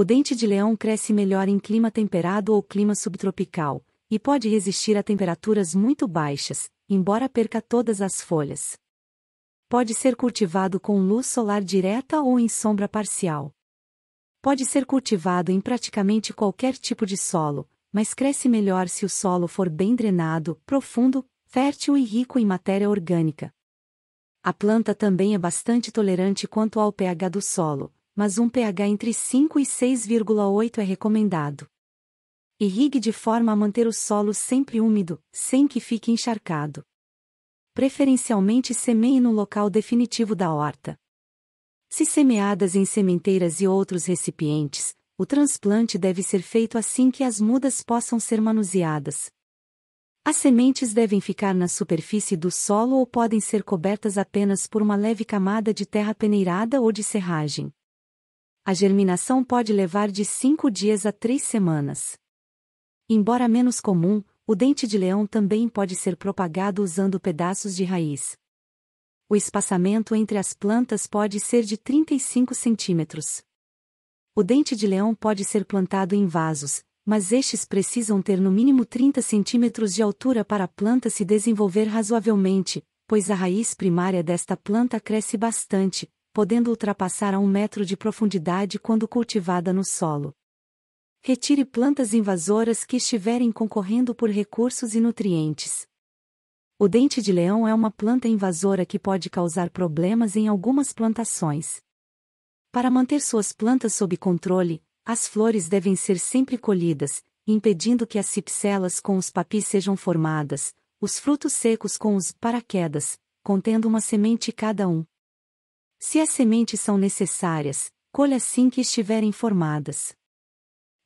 O dente de leão cresce melhor em clima temperado ou clima subtropical, e pode resistir a temperaturas muito baixas, embora perca todas as folhas. Pode ser cultivado com luz solar direta ou em sombra parcial. Pode ser cultivado em praticamente qualquer tipo de solo, mas cresce melhor se o solo for bem drenado, profundo, fértil e rico em matéria orgânica. A planta também é bastante tolerante quanto ao pH do solo, mas um pH entre 5 e 6,8 é recomendado. Irrigue de forma a manter o solo sempre úmido, sem que fique encharcado. Preferencialmente semeie no local definitivo da horta. Se semeadas em sementeiras e outros recipientes, o transplante deve ser feito assim que as mudas possam ser manuseadas. As sementes devem ficar na superfície do solo ou podem ser cobertas apenas por uma leve camada de terra peneirada ou de serragem a germinação pode levar de 5 dias a 3 semanas. Embora menos comum, o dente de leão também pode ser propagado usando pedaços de raiz. O espaçamento entre as plantas pode ser de 35 centímetros. O dente de leão pode ser plantado em vasos, mas estes precisam ter no mínimo 30 centímetros de altura para a planta se desenvolver razoavelmente, pois a raiz primária desta planta cresce bastante, podendo ultrapassar a um metro de profundidade quando cultivada no solo. Retire plantas invasoras que estiverem concorrendo por recursos e nutrientes. O dente de leão é uma planta invasora que pode causar problemas em algumas plantações. Para manter suas plantas sob controle, as flores devem ser sempre colhidas, impedindo que as cipselas com os papis sejam formadas, os frutos secos com os paraquedas, contendo uma semente cada um, se as sementes são necessárias, colha assim que estiverem formadas.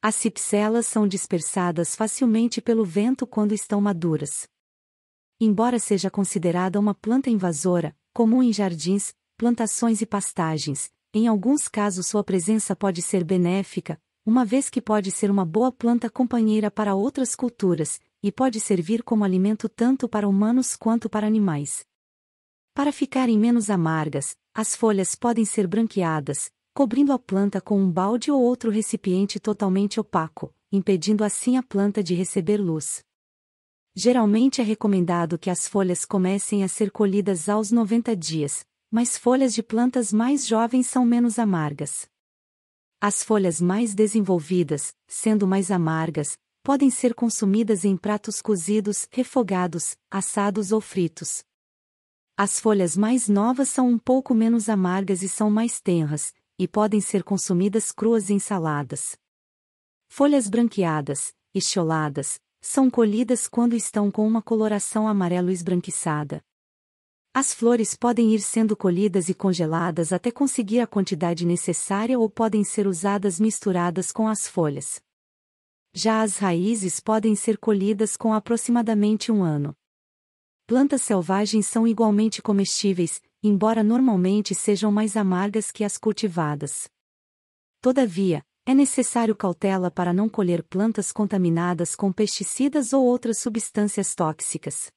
As cipselas são dispersadas facilmente pelo vento quando estão maduras. Embora seja considerada uma planta invasora, comum em jardins, plantações e pastagens, em alguns casos sua presença pode ser benéfica, uma vez que pode ser uma boa planta companheira para outras culturas, e pode servir como alimento tanto para humanos quanto para animais. Para ficarem menos amargas, as folhas podem ser branqueadas, cobrindo a planta com um balde ou outro recipiente totalmente opaco, impedindo assim a planta de receber luz. Geralmente é recomendado que as folhas comecem a ser colhidas aos 90 dias, mas folhas de plantas mais jovens são menos amargas. As folhas mais desenvolvidas, sendo mais amargas, podem ser consumidas em pratos cozidos, refogados, assados ou fritos. As folhas mais novas são um pouco menos amargas e são mais tenras, e podem ser consumidas cruas em saladas. Folhas branqueadas, estioladas, são colhidas quando estão com uma coloração amarelo esbranquiçada. As flores podem ir sendo colhidas e congeladas até conseguir a quantidade necessária ou podem ser usadas misturadas com as folhas. Já as raízes podem ser colhidas com aproximadamente um ano. Plantas selvagens são igualmente comestíveis, embora normalmente sejam mais amargas que as cultivadas. Todavia, é necessário cautela para não colher plantas contaminadas com pesticidas ou outras substâncias tóxicas.